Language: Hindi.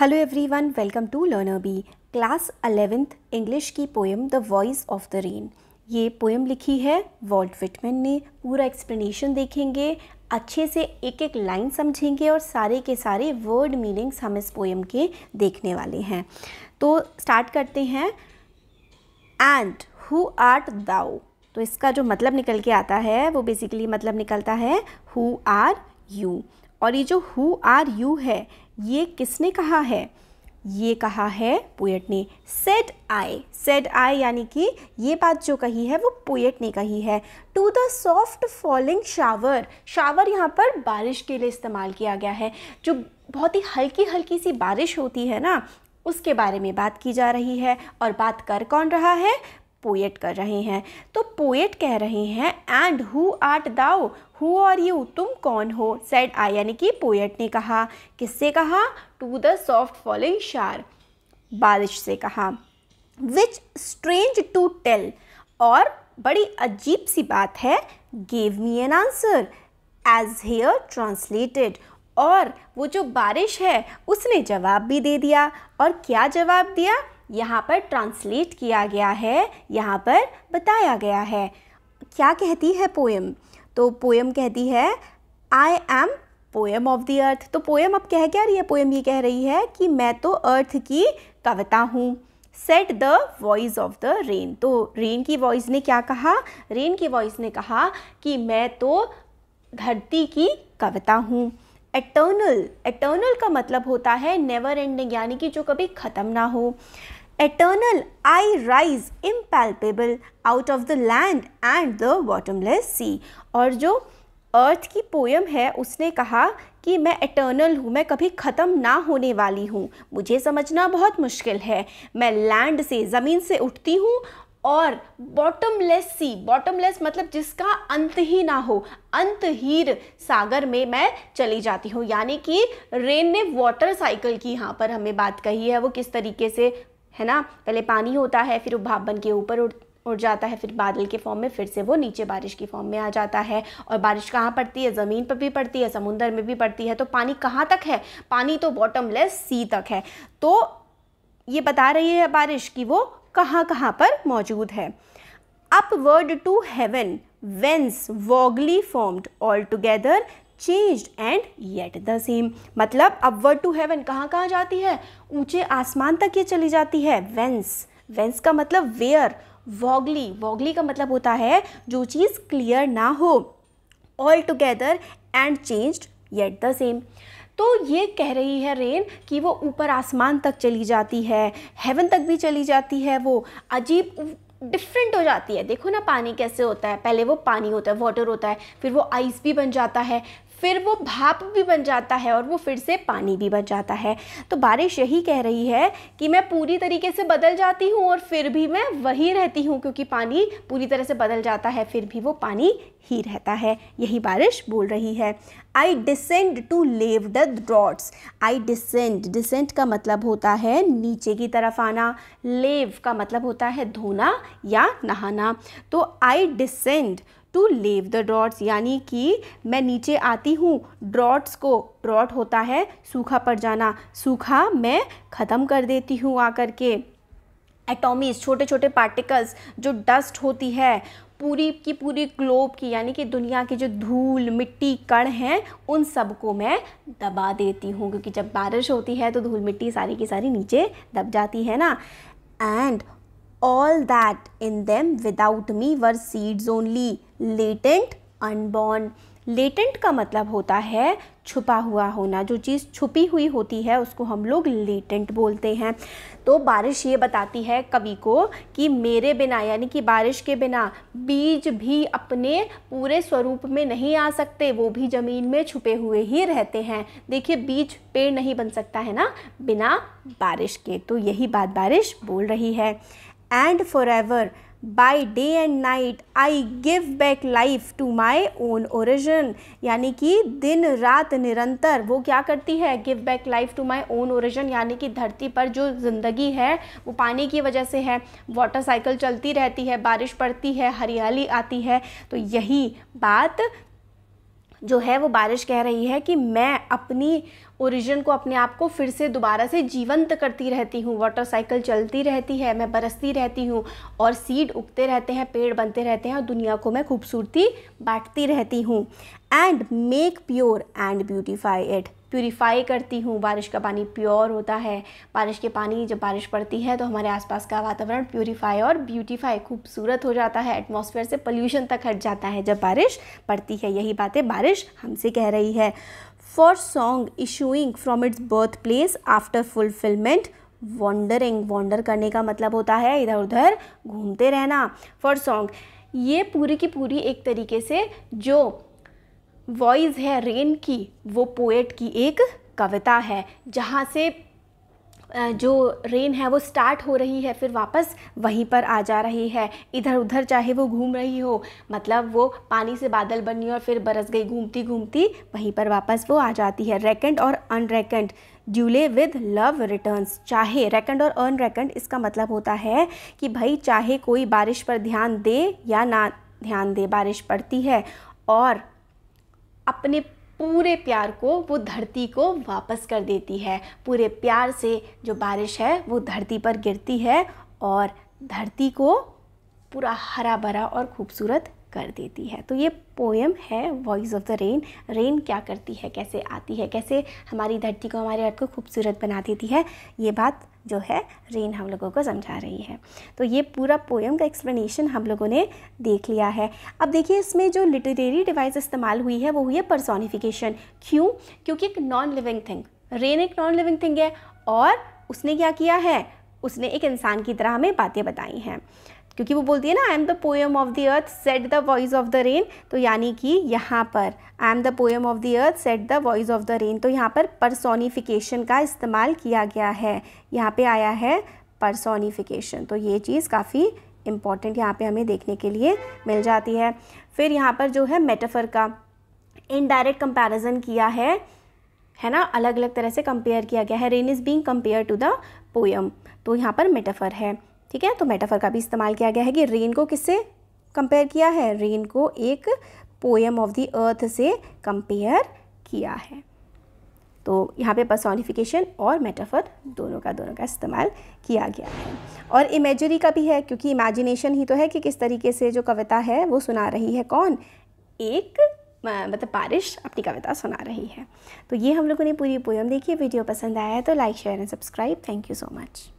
Hello everyone welcome to learner B class eleventh English की poem the voice of the rain ये पोएम लिखी है वॉल्ट विटमैन ने पूरा एक्सप्लेनेशन देखेंगे अच्छे से एक एक लाइन समझेंगे और सारे के सारे वर्ड मीनिंग्स हम इस पोएम के देखने वाले हैं तो स्टार्ट करते हैं एंड हु आर्ट दाओ तो इसका जो मतलब निकल के आता है वो बेसिकली मतलब निकलता है हु आर यू और ये जो हु आर यू है ये किसने कहा है ये कहा है पोएट ने सेड आई सेड आई यानी कि ये बात जो कही है वो पोएट ने कही है to the soft falling shower shower यहाँ पर बारिश के लिए इस्तेमाल किया गया है जो बहुत ही हल्की हल्की सी बारिश होती है ना उसके बारे में बात की जा रही है और बात कर कौन रहा है पोएट कर रहे हैं तो पोएट कह रहे हैं and who art thou who are you तुम कौन हो सेड आई यानी कि पोएट ने कहा किससे कहा टू द सॉफ्ट फॉलिंग शार बारिश से कहा विच स्ट्रेंज टू टेल और बड़ी अजीब सी बात है gave me an answer as here translated और वो जो बारिश है उसने जवाब भी दे दिया और क्या जवाब दिया यहाँ पर ट्रांसलेट किया गया है यहाँ पर बताया गया है क्या कहती है पोएम तो पोएम कहती है I am poem of the earth तो पोएम अब कह क्या रही है पोएम ये कह रही है कि मैं तो अर्थ की कविता हूँ said the voice of the rain तो रेन की वॉइस ने क्या कहा रेन की वॉइस ने कहा कि मैं तो धरती की कविता हूँ एटर्नल एटर्नल का मतलब होता है नेवर एंडिंग यानी कि जो कभी ख़त्म ना हो eternal I rise impalpable out of the land and the bottomless sea. और जो अर्थ की पोयम है उसने कहा कि मैं एटर्नल हूँ मैं कभी ख़त्म ना होने वाली हूँ मुझे समझना बहुत मुश्किल है मैं लैंड से ज़मीन से उठती हूँ और बॉटमलेस सी बॉटमलेस मतलब जिसका अंत ही ना हो अंतहीर सागर में मैं चली जाती हूँ यानी कि रेन ने वाटर साइकिल की यहाँ पर हमें बात कही है वो किस तरीके से है ना पहले पानी होता है फिर वो भाप बन के ऊपर उड़ उड़ जाता है फिर बादल के फॉर्म में फिर से वो नीचे बारिश की फॉर्म में आ जाता है और बारिश कहाँ पड़ती है ज़मीन पर भी पड़ती है समुंदर में भी पड़ती है तो पानी कहाँ तक है पानी तो बॉटमलेस सी तक है तो ये बता रही है बारिश कि वो कहाँ कहाँ पर मौजूद है upward to heaven whence vaguely formed altogether changed and yet the same मतलब अपवर्ड टू हेवन कहाँ कहाँ जाती है ऊंचे आसमान तक ये चली जाती है वेंस वेंस का मतलब वेयर वॉगली वॉगली का मतलब होता है जो चीज़ क्लियर ना हो altogether and changed yet the same तो ये कह रही है रेन कि वो ऊपर आसमान तक चली जाती है हेवन तक भी चली जाती है वो अजीब डिफरेंट हो जाती है देखो ना पानी कैसे होता है पहले वो पानी होता है वाटर होता है फिर वो आइस भी बन जाता है फिर वो भाप भी बन जाता है और वो फिर से पानी भी बन जाता है तो बारिश यही कह रही है कि मैं पूरी तरीके से बदल जाती हूँ और फिर भी मैं वही रहती हूँ क्योंकि पानी पूरी तरह से बदल जाता है फिर भी वो पानी ही रहता है यही बारिश बोल रही है I descend to lave the droughts I descend descent का मतलब होता है नीचे की तरफ आना लेव का मतलब होता है धोना या नहाना तो I descend to lave the droughts यानी कि मैं नीचे आती हूँ ड्रॉट्स को ड्रॉट होता है सूखा पड़ जाना सूखा मैं ख़त्म कर देती हूँ आकर के एटॉमीज़ छोटे छोटे पार्टिकल्स जो डस्ट होती है पूरी की पूरी ग्लोब की यानी कि दुनिया की जो धूल मिट्टी कण हैं उन सबको मैं दबा देती हूँ क्योंकि जब बारिश होती है तो धूल मिट्टी सारी की सारी नीचे दब जाती है ना and all that in them without me were seeds only latent unborn latent का मतलब होता है छुपा हुआ होना जो चीज़ छुपी हुई होती है उसको हम लोग लेटेंट बोलते हैं तो बारिश ये बताती है कवि को कि मेरे बिना यानी कि बारिश के बिना बीज भी अपने पूरे स्वरूप में नहीं आ सकते वो भी ज़मीन में छुपे हुए ही रहते हैं देखिए बीज पेड़ नहीं बन सकता है ना बिना बारिश के तो यही बात बारिश बोल रही है and forever by day and night I give back life to my own origin यानी कि दिन रात निरंतर वो क्या करती है give back life to my own origin यानी कि धरती पर जो ज़िंदगी है वो पानी की वजह से है वाटर साइकिल चलती रहती है बारिश पड़ती है हरियाली आती है तो यही बात जो है वो बारिश कह रही है कि मैं अपनी ओरिजिन को अपने आप को फिर से दोबारा से जीवंत करती रहती हूँ वाटर साइकिल चलती रहती है मैं बरसती रहती हूँ और सीड उगते रहते हैं पेड़ बनते रहते हैं और दुनिया को मैं खूबसूरती बांटती रहती हूँ and make pure and beautify it purify करती हूँ बारिश का पानी प्योर होता है बारिश के पानी जब बारिश पड़ती है तो हमारे आसपास का वातावरण प्योरीफाई और ब्यूटीफाई खूबसूरत हो जाता है एटमॉस्फेयर से पोल्यूशन तक हट जाता है जब बारिश पड़ती है यही बातें बारिश हमसे कह रही है for song issuing from its birthplace after fulfilment wandering wander करने का मतलब होता है इधर उधर घूमते रहना फॉर सॉन्ग ये पूरी की पूरी एक तरीके से जो वॉइस है रेन की वो पोएट की एक कविता है जहाँ से जो रेन है वो स्टार्ट हो रही है फिर वापस वहीं पर आ जा रही है इधर उधर चाहे वो घूम रही हो मतलब वो पानी से बादल बनी और फिर बरस गई घूमती घूमती वहीं पर वापस वो आ जाती है रेकेंड और unreckoned duly with love returns चाहे रेकेंड और अनरेकेंड इसका मतलब होता है कि भाई चाहे कोई बारिश पर ध्यान दे या ना ध्यान दे बारिश पड़ती है और अपने पूरे प्यार को वो धरती को वापस कर देती है पूरे प्यार से जो बारिश है वो धरती पर गिरती है और धरती को पूरा हरा भरा और खूबसूरत कर देती है तो ये पोएम है voice of the rain rain क्या करती है कैसे आती है कैसे हमारी धरती को हमारे अर्थ को खूबसूरत बना देती है ये बात जो है रेन हम लोगों को समझा रही है तो ये पूरा पोएम का एक्सप्लेनेशन हम लोगों ने देख लिया है अब देखिए इसमें जो लिटरेरी डिवाइस इस्तेमाल हुई है वो हुई है परसोनिफिकेशन क्यों क्योंकि एक नॉन लिविंग थिंग रेन एक नॉन लिविंग थिंग है और उसने क्या किया है उसने एक इंसान की तरह हमें बातें बताई हैं क्योंकि वो बोलती है ना I am the poem of the earth said the voice of the rain तो यानी कि यहाँ पर I am the poem of the earth said the voice of the rain तो यहाँ पर परसोनीफिकेशन का इस्तेमाल किया गया है यहाँ पे आया है परसोनीफिकेशन तो ये चीज़ काफ़ी इम्पॉर्टेंट यहाँ पे हमें देखने के लिए मिल जाती है फिर यहाँ पर जो है मेटाफर का इनडायरेक्ट कंपैरिजन किया है है ना अलग अलग तरह से कंपेयर किया गया है rain is being compare to the poem तो यहाँ पर मेटाफर है ठीक है तो मेटाफर का भी इस्तेमाल किया गया है कि रेन को किससे कंपेयर किया है रेन को एक पोएम ऑफ द अर्थ से कंपेयर किया है तो यहाँ पे पर्सोनिफिकेशन और मेटाफर दोनों का दोनों का इस्तेमाल किया गया है और इमेजरी का भी है क्योंकि इमेजिनेशन ही तो है कि किस तरीके से जो कविता है वो सुना रही है कौन एक मतलब बारिश अपनी कविता सुना रही है तो ये हम लोगों ने पूरी पोयम देखी वीडियो पसंद आया है तो like share and subscribe thank you so much